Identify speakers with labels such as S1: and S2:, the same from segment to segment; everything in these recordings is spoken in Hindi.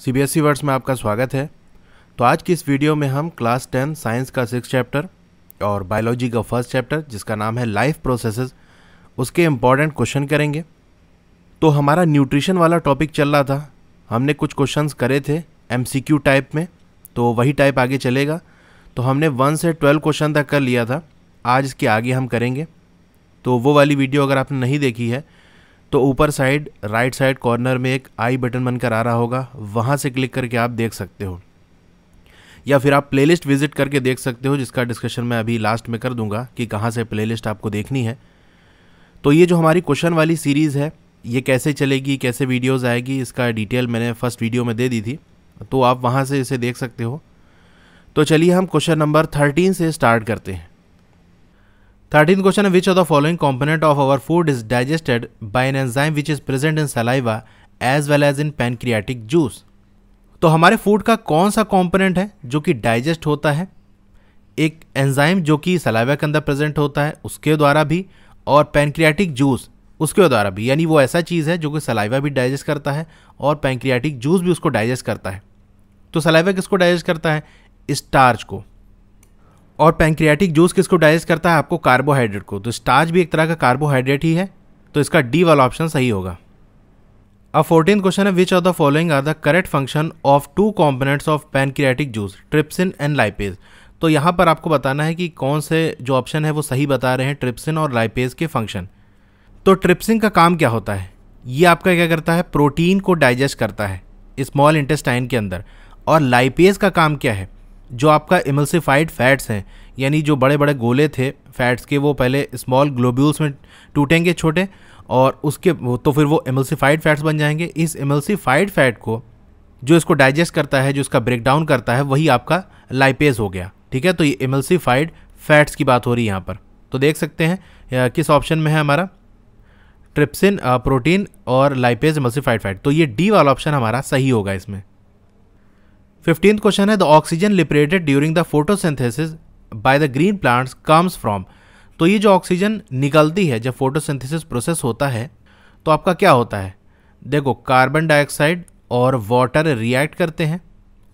S1: सी बी एस ई वर्ड्स में आपका स्वागत है तो आज की इस वीडियो में हम क्लास टेन साइंस का सिक्स चैप्टर और बायोलॉजी का फर्स्ट चैप्टर जिसका नाम है लाइफ प्रोसेसेस उसके इम्पॉर्टेंट क्वेश्चन करेंगे तो हमारा न्यूट्रिशन वाला टॉपिक चल रहा था हमने कुछ क्वेश्चन करे थे एम सी क्यू टाइप में तो वही टाइप आगे चलेगा तो हमने वन से ट्वेल्व क्वेश्चन तक कर लिया था आज इसके आगे हम करेंगे तो वो वाली वीडियो अगर आपने नहीं देखी है तो ऊपर साइड राइट साइड कॉर्नर में एक आई बटन बनकर आ रहा होगा वहाँ से क्लिक करके आप देख सकते हो या फिर आप प्लेलिस्ट विजिट करके देख सकते हो जिसका डिस्कशन मैं अभी लास्ट में कर दूंगा कि कहाँ से प्लेलिस्ट आपको देखनी है तो ये जो हमारी क्वेश्चन वाली सीरीज़ है ये कैसे चलेगी कैसे वीडियोस आएगी इसका डिटेल मैंने फर्स्ट वीडियो में दे दी थी तो आप वहाँ से इसे देख सकते हो तो चलिए हम क्वेश्चन नंबर थर्टीन से स्टार्ट करते हैं Thirteenth question Which of the following component of our food is digested by an enzyme which is present in saliva as well as in pancreatic juice? तो हमारे फूड का कौन सा कॉम्पोनेंट है जो कि डाइजेस्ट होता है एक एंजाइम जो कि सलाइवा के अंदर प्रेजेंट होता है उसके द्वारा भी और पैनक्रियाटिक जूस उसके द्वारा भी यानी वो ऐसा चीज़ है जो कि सलाइवा भी डाइजेस्ट करता है और पैनक्रियाटिक जूस भी उसको डाइजेस्ट करता है तो सलाइवा किसको डाइजेस्ट करता है स्टार्च को और पैंक्रियाटिक जूस किसको डाइजेस्ट करता है आपको कार्बोहाइड्रेट को तो स्टार्च भी एक तरह का कार्बोहाइड्रेट ही है तो इसका डी वाला ऑप्शन सही होगा अब फोर्टीन क्वेश्चन है which are the following are the correct function of two components of pancreatic juice trypsin and lipase तो यहाँ पर आपको बताना है कि कौन से जो ऑप्शन है वो सही बता रहे हैं ट्रिप्सिन और लाइपेज के फंक्शन तो ट्रिप्सिन का काम क्या होता है ये आपका क्या करता है प्रोटीन को डाइजेस्ट करता है स्मॉल इंटेस्टाइन के अंदर और लाइपेज का काम क्या है जो आपका इमल्सिफाइड फैट्स हैं यानी जो बड़े बड़े गोले थे फैट्स के वो पहले स्मॉल ग्लोब्यूल्स में टूटेंगे छोटे और उसके तो फिर वो इमल्सिफाइड फैट्स बन जाएंगे इस इमल्सिफाइड फैट को जो इसको डाइजेस्ट करता है जो इसका ब्रेक डाउन करता है वही आपका लाइपेज हो गया ठीक है तो ये इमल्सिफाइड फैट्स की बात हो रही है यहाँ पर तो देख सकते हैं किस ऑप्शन में है हमारा ट्रिप्सिन प्रोटीन uh, और लाइपेज इमल्सिफाइड फैट तो ये डी वाला ऑप्शन हमारा सही होगा इसमें फिफ्टीन क्वेश्चन है the oxygen liberated during the photosynthesis by the green plants comes from तो ये जो ऑक्सीजन निकलती है जब फोटोसिंथेसिस प्रोसेस होता है तो आपका क्या होता है देखो कार्बन डाइऑक्साइड और वाटर रिएक्ट करते हैं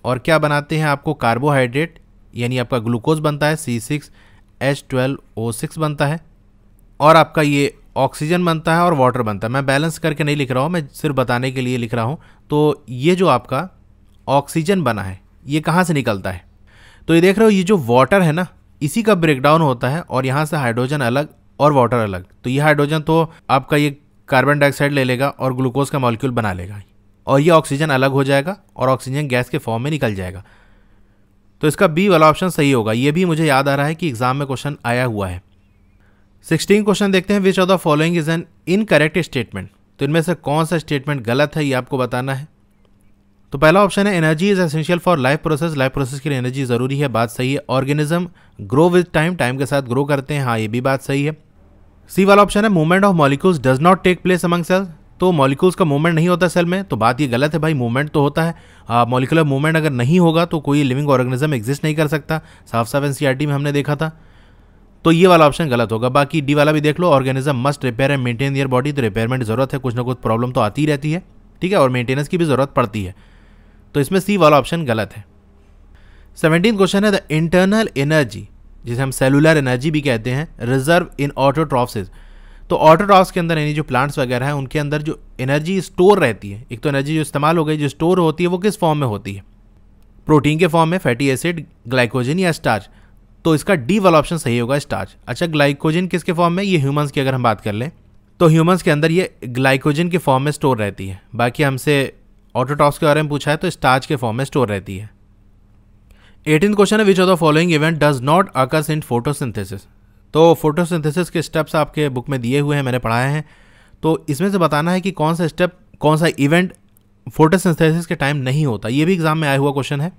S1: और क्या बनाते हैं आपको कार्बोहाइड्रेट यानी आपका ग्लूकोज बनता है C six H twelve O six बनता है और आपका ये ऑक्सीजन बनता है और वाटर बनता है मैं बैलेंस करके नहीं लिख रहा हूँ मैं सिर्फ बताने के लिए लिख रहा हूँ तो ये जो आपका ऑक्सीजन बना है ये कहाँ से निकलता है तो ये देख रहे हो ये जो वाटर है ना इसी का ब्रेकडाउन होता है और यहाँ से हाइड्रोजन अलग और वाटर अलग तो ये हाइड्रोजन तो आपका ये कार्बन डाइऑक्साइड ले लेगा और ग्लूकोज का मॉलिक्यूल बना लेगा और ये ऑक्सीजन अलग हो जाएगा और ऑक्सीजन गैस के फॉर्म में निकल जाएगा तो इसका बी वाला ऑप्शन सही होगा ये भी मुझे याद आ रहा है कि एग्जाम में क्वेश्चन आया हुआ है सिक्सटीन क्वेश्चन देखते हैं which of the following is an incorrect statement तो इनमें से कौन सा स्टेटमेंट गलत है ये आपको बताना है तो पहला ऑप्शन है energy is essential for life process life process के लिए एनर्जी ज़रूरी है बात सही है organism grow with time time के साथ ग्रो करते हैं हाँ ये भी बात सही है सी वाला ऑप्शन है movement of molecules does not take place among cells तो मॉलिक्यूल्स का मूवमेंट नहीं होता सेल में तो बात ये गलत है भाई मूवमेंट तो होता है मॉलिकुलर मूवमेंट अगर नहीं होगा तो कोई लिविंग ऑर्गेनिज्म एग्जिस्ट नहीं कर सकता साफ साफ एन में हमने देखा था तो ये वाला ऑप्शन गलत होगा बाकी डी वाला भी देख लो organism must repair and maintain their body तो रिपेयरमेंट जरूरत है कुछ ना कुछ प्रॉब्लम तो आती रहती है ठीक है और मेंटेनेंस की भी जरूरत पड़ती है तो इसमें सी वाला ऑप्शन गलत है सेवनटीन क्वेश्चन है द इंटरनल एनर्जी जिसे हम सेलुलर एनर्जी भी कहते हैं रिजर्व इन ऑटोट्रॉफ्सेज तो ऑटोट्रॉफ्स के अंदर यानी जो प्लांट्स वगैरह हैं उनके अंदर जो एनर्जी स्टोर रहती है एक तो एनर्जी जो इस्तेमाल हो गई जो स्टोर होती है वो किस फॉर्म में होती है प्रोटीन के फॉर्म में फैटी एसिड ग्लाइकोजन या स्टार्च तो इसका डी वाला ऑप्शन सही होगा स्टार्च अच्छा ग्लाइकोजन किसके फॉर्म में ये ह्यूमंस की अगर हम बात कर लें तो ह्यूमंस के अंदर ये ग्लाइकोजन के फॉर्म में स्टोर रहती है बाकी हमसे ऑटोटॉप्स के बारे में पूछा है तो स्टार्च के फॉर्म में स्टोर रहती है एटीन क्वेश्चन है which of the following event does not occurs in photosynthesis तो फोटोसिंथेसिस के स्टेप्स आपके बुक में दिए हुए हैं मैंने पढ़ाए हैं तो इसमें से बताना है कि कौन सा स्टेप कौन सा इवेंट फोटोसिंथेसिस के टाइम नहीं होता ये भी एग्जाम में आया हुआ क्वेश्चन है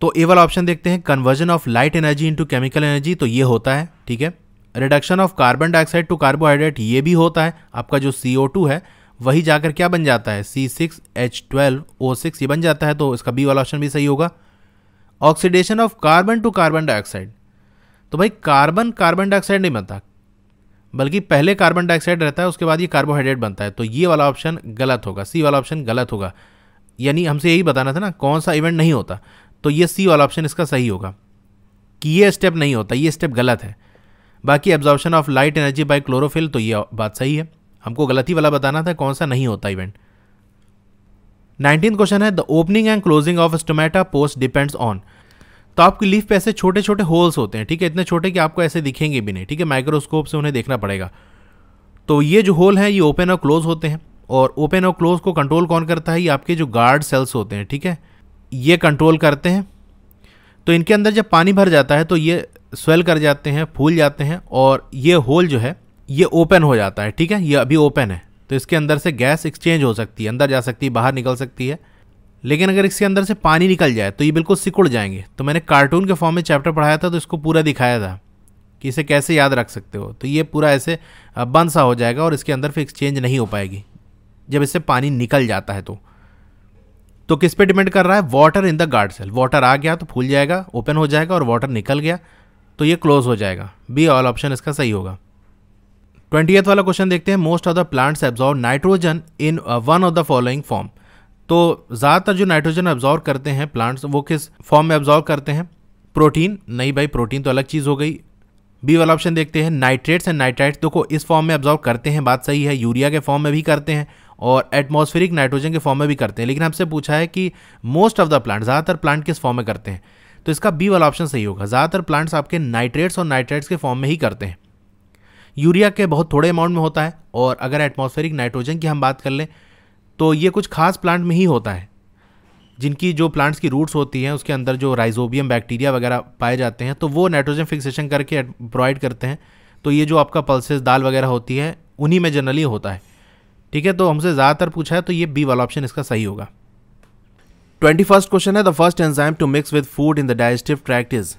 S1: तो ए वाला ऑप्शन देखते हैं conversion of light energy into chemical energy तो ये होता है ठीक है reduction of carbon dioxide to carbohydrate ये भी होता है आपका जो सी है वही जाकर क्या बन जाता है C six H twelve O six ये बन जाता है तो इसका बी वाला ऑप्शन भी सही होगा oxidation of carbon to carbon dioxide तो भाई कार्बन कार्बन डाइऑक्साइड नहीं बनता बल्कि पहले कार्बन डाइऑक्साइड रहता है उसके बाद ये कार्बोहाइड्रेट बनता है तो ये वाला ऑप्शन गलत होगा सी वाला ऑप्शन गलत होगा यानी हमसे यही बताना था ना कौन सा इवेंट नहीं होता तो ये सी वाला ऑप्शन इसका सही होगा कि ये स्टेप नहीं होता ये स्टेप गलत है बाकी absorption of light energy by chlorophyll तो ये बात सही है हमको गलती वाला बताना था कौन सा नहीं होता इवेंट नाइनटीन क्वेश्चन है the opening and closing of stomata post depends on तो आपकी लीफ पे ऐसे छोटे छोटे होल्स होते हैं ठीक है इतने छोटे कि आपको ऐसे दिखेंगे भी नहीं ठीक है माइक्रोस्कोप से उन्हें देखना पड़ेगा तो ये जो होल है ये ओपन और क्लोज होते हैं और ओपन और क्लोज को कंट्रोल कौन करता है ये आपके जो गार्ड सेल्स होते हैं ठीक है ये कंट्रोल करते हैं तो इनके अंदर जब पानी भर जाता है तो ये स्वेल कर जाते हैं फूल जाते हैं और ये होल जो है ये ओपन हो जाता है ठीक है ये अभी ओपन है तो इसके अंदर से गैस एक्सचेंज हो सकती है अंदर जा सकती है बाहर निकल सकती है लेकिन अगर इसके अंदर से पानी निकल जाए तो ये बिल्कुल सिकुड़ जाएंगे तो मैंने कार्टून के फॉर्म में चैप्टर पढ़ाया था तो इसको पूरा दिखाया था कि इसे कैसे याद रख सकते हो तो ये पूरा ऐसे बंद सा हो जाएगा और इसके अंदर फिर एक्सचेंज नहीं हो पाएगी जब इससे पानी निकल जाता है तो तो किस पे डिपेंड कर रहा है water in the guard cell water आ गया तो फूल जाएगा ओपन हो जाएगा और वाटर निकल गया तो ये क्लोज हो जाएगा बी ऑल ऑप्शन इसका सही होगा ट्वेंटी वाला क्वेश्चन देखते हैं most of the plants absorb nitrogen in one of the following form तो ज़्यादातर जो नाइट्रोजन एब्जॉर्व करते हैं प्लांट्स वो किस फॉर्म में एब्जॉर्व करते हैं प्रोटीन नहीं भाई प्रोटीन तो अलग चीज़ हो गई बी वाला ऑप्शन देखते हैं नाइट्रेट्स एंड नाइट्राइट्स देखो इस फॉर्म में एब्जॉर्व करते हैं बात सही है यूरिया के फॉर्म में भी करते हैं और एटमॉस्फेरिक नाइट्रोजन के फॉर्म में भी करते हैं लेकिन हमसे पूछा है कि मोस्ट ऑफ द प्लांट ज़्यादातर प्लांट किस फॉर्म में करते हैं तो इसका बी वाला ऑप्शन सही होगा ज़्यादातर प्लांट्स आपके नाइट्रेट्स और नाइट्राइट्स के फॉर्म में ही करते हैं यूरिया के बहुत थोड़े अमाउंट में होता है और अगर एटमॉस्फेरिक नाइट्रोजन की हम बात कर लें तो ये कुछ खास प्लांट में ही होता है जिनकी जो प्लांट्स की रूट्स होती हैं उसके अंदर जो राइजोबियम बैक्टीरिया वगैरह पाए जाते हैं तो वो नाइट्रोजन फिक्सेशन करके प्रोवाइड करते हैं तो ये जो आपका पल्सेस दाल वगैरह होती है उन्हीं में जनरली होता है ठीक है तो हमसे ज़्यादातर पूछा है तो ये बी वाला ऑप्शन इसका सही होगा ट्वेंटी फर्स्ट क्वेश्चन है the first enzyme to mix with food in the digestive tract is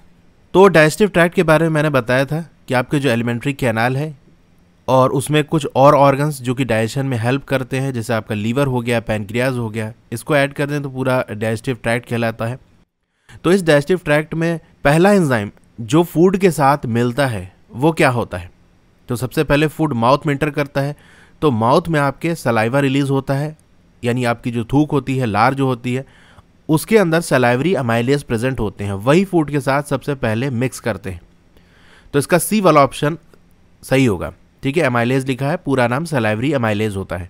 S1: तो डाइजेस्टिव ट्रैक्ट के बारे में मैंने बताया था कि आपके जो एलिमेंट्री कैनाल है और उसमें कुछ और ऑर्गन्स जो कि डाइजेशन में हेल्प करते हैं जैसे आपका लीवर हो गया पैनक्रियाज हो गया इसको ऐड कर दें तो पूरा डाइजेस्टिव ट्रैक्ट कहलाता है तो इस डाइजेस्टिव ट्रैक्ट में पहला एंजाइम जो फूड के साथ मिलता है वो क्या होता है तो सबसे पहले फूड माउथ में इंटर करता है तो माउथ में आपके सलाइवा रिलीज़ होता है यानी आपकी जो थूक होती है लार जो होती है उसके अंदर सलाइवरी अमाइलियस प्रेजेंट होते हैं वही फूड के साथ सबसे पहले मिक्स करते हैं तो इसका सी वाला ऑप्शन सही होगा ठीक है एमाइलेज लिखा है पूरा नाम सलाइवरी एमाइलेज होता है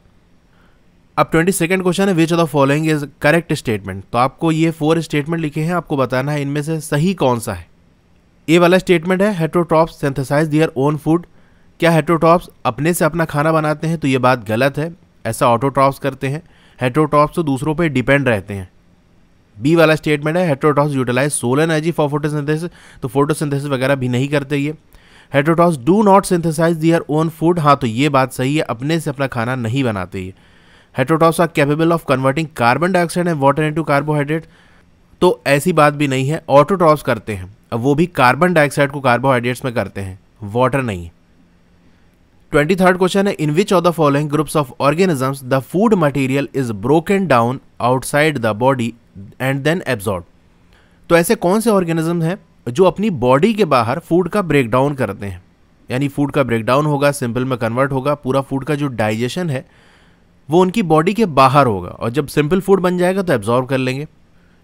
S1: अब ट्वेंटी सेकेंड क्वेश्चन है which of the following is correct statement तो आपको ये फोर स्टेटमेंट लिखे हैं आपको बताना है इनमें से सही कौन सा है ए वाला स्टेटमेंट है heterotrophs synthesise their own food क्या हेट्रोटॉप्स अपने से अपना खाना बनाते हैं तो ये बात गलत है ऐसा ऑटोटॉप्स करते हैं हेट्रोटॉप्स तो दूसरों पर डिपेंड रहते हैं बी वाला स्टेटमेंट है heterotrophs utilize solar energy for photosynthesis तो फोटोसिंथेसिस वगैरह भी नहीं करते ये heterotrophs do not synthesize their own food हाँ तो ये बात सही है अपने से अपना खाना नहीं बनाते ये heterotrophs are capable of converting carbon dioxide and water into carbohydrate तो ऐसी बात भी नहीं है ऑटोटॉस करते हैं वो भी कार्बन डाइऑक्साइड को कार्बोहाइड्रेट्स में करते हैं वाटर नहीं ट्वेंटी थर्ड क्वेश्चन है in which of the following groups of organisms the food material is broken down outside the body and then absorb तो ऐसे कौन से ऑर्गेनिज्म हैं जो अपनी बॉडी के बाहर फूड का ब्रेकडाउन करते हैं यानी फूड का ब्रेकडाउन होगा सिंपल में कन्वर्ट होगा पूरा फूड का जो डाइजेशन है वो उनकी बॉडी के बाहर होगा और जब सिंपल फूड बन जाएगा तो एब्जॉर्ब कर लेंगे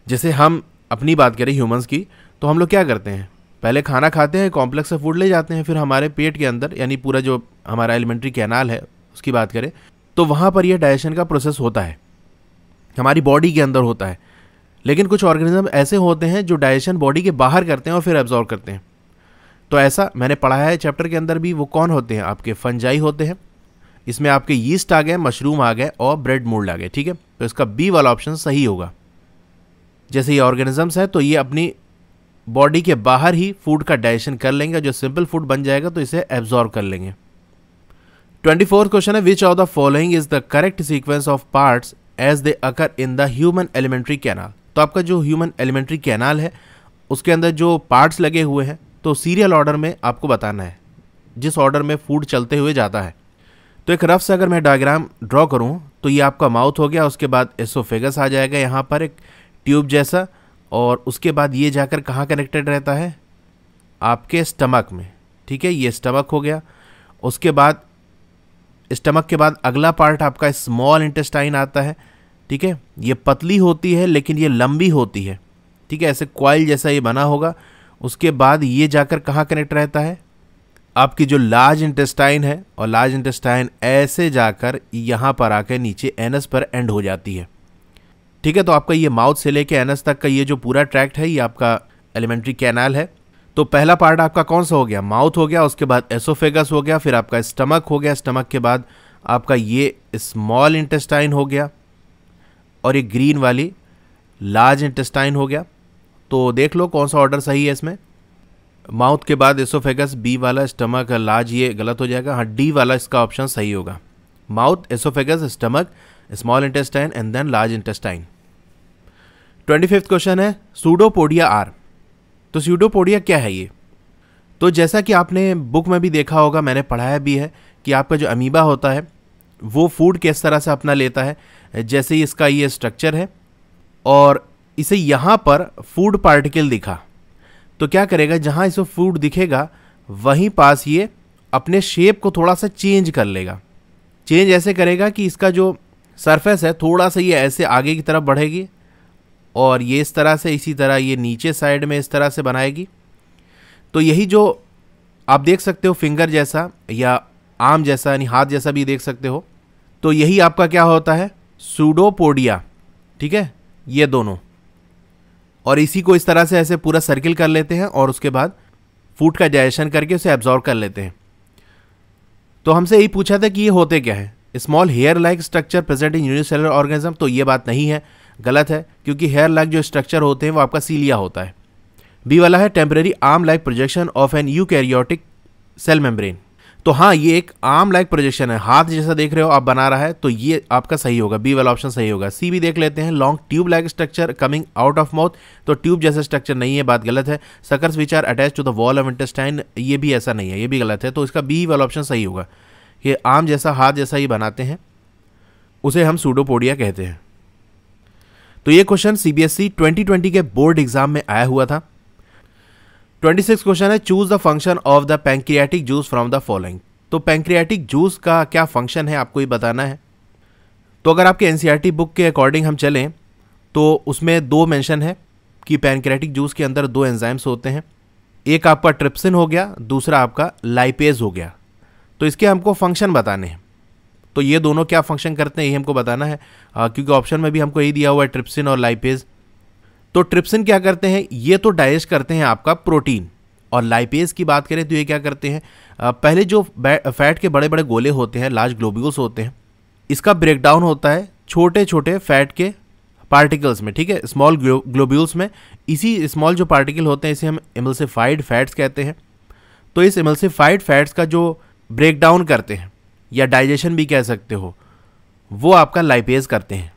S1: जैसे हम अपनी बात करें ह्यूमंस की तो हम लोग क्या करते हैं पहले खाना खाते हैं कॉम्प्लेक्स ऑफ फूड ले जाते हैं फिर हमारे पेट के अंदर यानी पूरा जो हमारा एलिमेंट्री कैनाल है उसकी बात करें तो वहाँ पर यह डाइजेशन का प्रोसेस होता है हमारी बॉडी के अंदर होता है लेकिन कुछ ऑर्गेनिज्म ऐसे होते हैं जो डाइजेशन बॉडी के बाहर करते हैं और फिर एब्जॉर्व करते हैं तो ऐसा मैंने पढ़ा है चैप्टर के अंदर भी वो कौन होते हैं आपके फंजाई होते हैं इसमें आपके यीस्ट आ गए मशरूम आ गए और ब्रेड मोल्ड आ गए ठीक है तो इसका बी वाला ऑप्शन सही होगा जैसे ये ऑर्गेनिजम्स है तो ये अपनी बॉडी के बाहर ही फूड का डाइजेशन कर लेंगे जो सिंपल फूड बन जाएगा तो इसे एब्जॉर्व कर लेंगे ट्वेंटी फोर्थ क्वेश्चन है which of the following is the correct sequence of parts as they occur in the human alimentary canal तो आपका जो ह्यूमन एलिमेंट्री कैनाल है उसके अंदर जो पार्ट्स लगे हुए हैं तो सीरियल ऑर्डर में आपको बताना है जिस ऑर्डर में फूड चलते हुए जाता है तो एक रफ से अगर मैं डायग्राम ड्रॉ करूँ तो ये आपका माउथ हो गया उसके बाद एसोफेगस आ जाएगा यहाँ पर एक ट्यूब जैसा और उसके बाद ये जाकर कहाँ कनेक्टेड रहता है आपके स्टमक में ठीक है ये स्टमक हो गया उसके बाद स्टमक के बाद अगला पार्ट आपका स्मॉल इंटेस्टाइन आता है ठीक है ये पतली होती है लेकिन ये लंबी होती है ठीक है ऐसे क्वाइल जैसा ये बना होगा उसके बाद ये जाकर कहाँ कनेक्ट रहता है आपकी जो लार्ज इंटेस्टाइन है और लार्ज इंटेस्टाइन ऐसे जाकर यहाँ पर आकर नीचे एनस पर एंड हो जाती है ठीक है तो आपका ये माउथ से लेके एनस तक का ये जो पूरा ट्रैक्ट है ये आपका एलिमेंट्री कैनाल है तो पहला पार्ट आपका कौन सा हो गया माउथ हो गया उसके बाद एसोफेगस हो गया फिर आपका स्टमक हो गया स्टमक के बाद आपका ये स्मॉल इंटेस्टाइन हो गया और ये ग्रीन वाली लार्ज इंटेस्टाइन हो गया तो देख लो कौन सा ऑर्डर सही है इसमें माउथ के बाद एसोफेगस बी वाला स्टमक लार्ज ये गलत हो जाएगा हाँ डी वाला इसका ऑप्शन सही होगा mouth oesophagus stomach small intestine and then large intestine twenty fifth question है सूडोपोडिया आर तो सूडोपोडिया क्या है ये तो जैसा कि आपने बुक में भी देखा होगा मैंने पढ़ाया भी है कि आपका जो अमीबा होता है वो फूड किस तरह से अपना लेता है जैसे ही इसका ये स्ट्रक्चर है और इसे यहाँ पर फूड पार्टिकल दिखा तो क्या करेगा जहाँ इसे फूड दिखेगा वहीं पास ये अपने शेप को थोड़ा सा चेंज कर लेगा चेंज ऐसे करेगा कि इसका जो सरफेस है थोड़ा सा ये ऐसे आगे की तरफ बढ़ेगी और ये इस तरह से इसी तरह ये नीचे साइड में इस तरह से बनाएगी तो यही जो आप देख सकते हो फिंगर जैसा या आम जैसा यानी हाथ जैसा भी देख सकते हो तो यही आपका क्या होता है सूडोपोडिया ठीक है ये दोनों और इसी को इस तरह से ऐसे पूरा सर्किल कर लेते हैं और उसके बाद फूड का डाइजेशन करके उसे एब्जॉर्व कर लेते हैं तो हमसे यही पूछा था कि ये होते क्या हैं small hair like structure present in unicellular organism तो ये बात नहीं है गलत है क्योंकि हेयर लाइक जो स्ट्रक्चर होते हैं वो आपका सीलिया होता है बी वाला है temporary arm like projection of an eukaryotic cell membrane तो हाँ ये एक आर्म लाइक प्रोजेक्शन है हाथ जैसा देख रहे हो आप बना रहा है तो ये आपका सही होगा बी वाला ऑप्शन सही होगा सी भी देख लेते हैं long tube like structure coming out of mouth तो ट्यूब जैसा स्ट्रक्चर नहीं है बात गलत है suckers which are attach to the wall of intestine ये भी ऐसा नहीं है ये भी गलत है तो इसका बी वाला ऑप्शन सही होगा ये आम जैसा हाथ जैसा ही बनाते हैं उसे हम सूडोपोडिया कहते हैं तो ये क्वेश्चन सीबीएसई 2020 के बोर्ड एग्जाम में आया हुआ था 26 क्वेश्चन है choose the function of the pancreatic juice from the following तो पैंक्रियाटिक जूस का क्या फंक्शन है आपको ये बताना है तो अगर आपके एन बुक e के अकॉर्डिंग हम चलें तो उसमें दो मेंशन है कि पैंक्रियाटिक जूस के अंदर दो एंजाइम्स होते हैं एक आपका ट्रिप्सिन हो गया दूसरा आपका लाइपेज हो गया तो इसके हमको फंक्शन बताने हैं तो ये दोनों क्या फंक्शन करते हैं ये हमको बताना है आ, क्योंकि ऑप्शन में भी हमको यही दिया हुआ है ट्रिप्सिन और लाइपेज तो ट्रिप्सिन क्या करते हैं ये तो डाइजेस्ट करते हैं आपका प्रोटीन और लाइपेज की बात करें तो ये क्या करते हैं आ, पहले जो फैट के बड़े बड़े गोले होते हैं लार्ज ग्लोब्यूल्स होते हैं इसका ब्रेकडाउन होता है छोटे छोटे फैट के पार्टिकल्स में ठीक है स्मॉल ग्लोब्यूल्स में इसी स्मॉल जो पार्टिकल होते हैं इसे हम इमल्सिफाइड फैट्स कहते हैं तो इस इमल्सिफाइड फैट्स का जो ब्रेक डाउन करते हैं या डाइजेशन भी कह सकते हो वो आपका लाइपेज करते हैं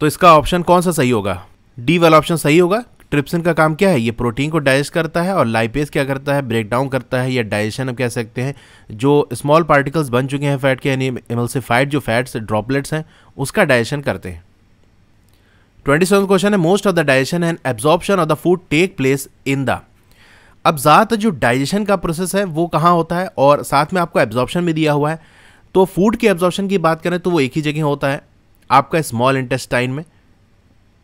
S1: तो इसका ऑप्शन कौन सा सही होगा डी वाला ऑप्शन सही होगा ट्रिप्सिन का काम क्या है ये प्रोटीन को डाइजेस्ट करता है और लाइपेज क्या करता है ब्रेक डाउन करता है या डाइजेशन आप कह सकते हैं जो स्मॉल पार्टिकल्स बन चुके हैं फैट के यानी इमल्सिफाइड जो फैट्स ड्रॉपलेट्स हैं उसका डाइजेशन करते हैं ट्वेंटी सेवन क्वेश्चन है most of the digestion and absorption of the food take place in the अब ज़्यादातर जो डाइजेशन का प्रोसेस है वो कहाँ होता है और साथ में आपको एब्जॉर्प्शन भी दिया हुआ है तो फूड के एब्जॉर्प्शन की बात करें तो वो एक ही जगह होता है आपका स्मॉल इंटेस्टाइन में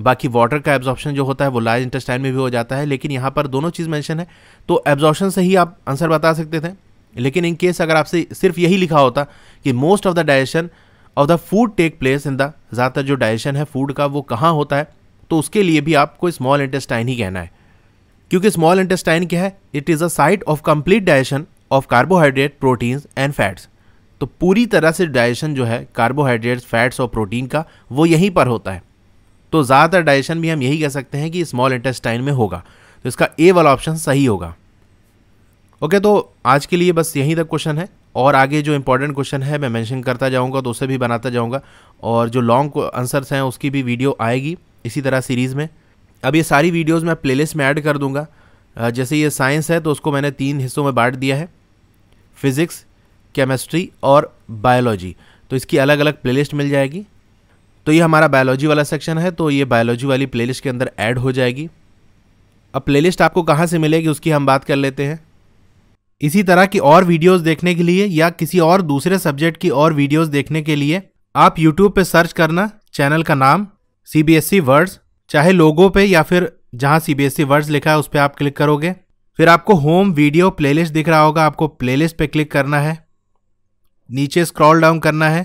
S1: बाकी वाटर का एब्जॉर्प्शन जो होता है वो लार्ज इंटेस्टाइन में भी हो जाता है लेकिन यहाँ पर दोनों चीज़ मेंशन है तो एब्जॉर्प्शन से ही आप आंसर बता सकते थे लेकिन इन केस अगर आपसे सिर्फ यही लिखा होता कि most of the digestion of the food take place in the ज़्यादातर जो डाइजेशन है फूड का वो कहाँ होता है तो उसके लिए भी आपको स्मॉल इंटेस्टाइन ही कहना है क्योंकि स्मॉल इंटेस्टाइन क्या है it is a site of complete digestion of carbohydrate proteins and fats तो पूरी तरह से डाइजेशन जो है कार्बोहाइड्रेट्स फैट्स और प्रोटीन का वो यहीं पर होता है तो ज़्यादातर डाइजेशन भी हम यही कह सकते हैं कि स्मॉल इंटेस्टाइन में होगा तो इसका ए वाला ऑप्शन सही होगा ओके okay, तो आज के लिए बस यहीं तक क्वेश्चन है और आगे जो इंपॉर्टेंट क्वेश्चन है मैं मेंशन करता जाऊंगा तो उसे भी बनाता जाऊंगा और जो लॉन्ग आंसर्स हैं उसकी भी वीडियो आएगी इसी तरह सीरीज़ में अब ये सारी वीडियोस मैं प्लेलिस्ट में ऐड कर दूंगा जैसे ये साइंस है तो उसको मैंने तीन हिस्सों में बांट दिया है फिज़िक्स केमिस्ट्री और बायोलॉजी तो इसकी अलग अलग प्लेलिस्ट मिल जाएगी तो ये हमारा बायोलॉजी वाला सेक्शन है तो ये बायोलॉजी वाली प्लेलिस्ट के अंदर ऐड हो जाएगी अब प्लेलिस्ट आपको कहाँ से मिलेगी उसकी हम बात कर लेते हैं इसी तरह की और वीडियोस देखने के लिए या किसी और दूसरे सब्जेक्ट की और वीडियोस देखने के लिए आप यूट्यूब पर सर्च करना चैनल का नाम सी बी वर्ड्स चाहे लोगो पे या फिर जहां सी बी वर्ड्स लिखा है उस पर आप क्लिक करोगे फिर आपको होम वीडियो प्लेलिस्ट दिख रहा होगा आपको प्लेलिस्ट पे क्लिक करना है नीचे स्क्रॉल डाउन करना है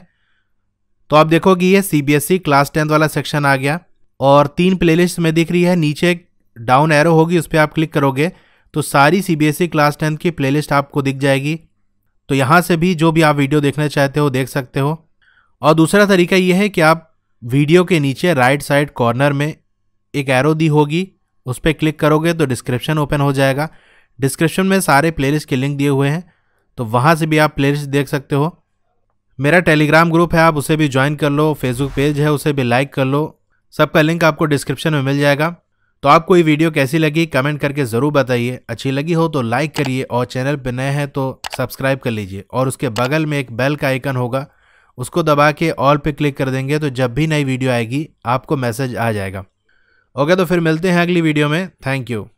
S1: तो आप देखोगे ये सी बी क्लास टेंथ वाला सेक्शन आ गया और तीन प्लेलिस्ट में दिख रही है नीचे डाउन एरो होगी उस पर आप क्लिक करोगे तो सारी C B S E class tenth की प्लेलिस्ट आपको दिख जाएगी तो यहाँ से भी जो भी आप वीडियो देखना चाहते हो देख सकते हो और दूसरा तरीका ये है कि आप वीडियो के नीचे राइट साइड कॉर्नर में एक एरो दी होगी उस पर क्लिक करोगे तो डिस्क्रिप्शन ओपन हो जाएगा डिस्क्रिप्शन में सारे प्लेलिस्ट के लिंक दिए हुए हैं तो वहाँ से भी आप प्लेलिस्ट देख सकते हो मेरा टेलीग्राम ग्रुप है आप उसे भी ज्वाइन कर लो फेसबुक पेज है उसे भी लाइक कर लो सबका लिंक आपको डिस्क्रिप्शन में मिल जाएगा तो आपको ये वीडियो कैसी लगी कमेंट करके ज़रूर बताइए अच्छी लगी हो तो लाइक करिए और चैनल पर नए हैं तो सब्सक्राइब कर लीजिए और उसके बगल में एक बेल का आइकन होगा उसको दबा के ऑल पे क्लिक कर देंगे तो जब भी नई वीडियो आएगी आपको मैसेज आ जाएगा ओके तो फिर मिलते हैं अगली वीडियो में थैंक यू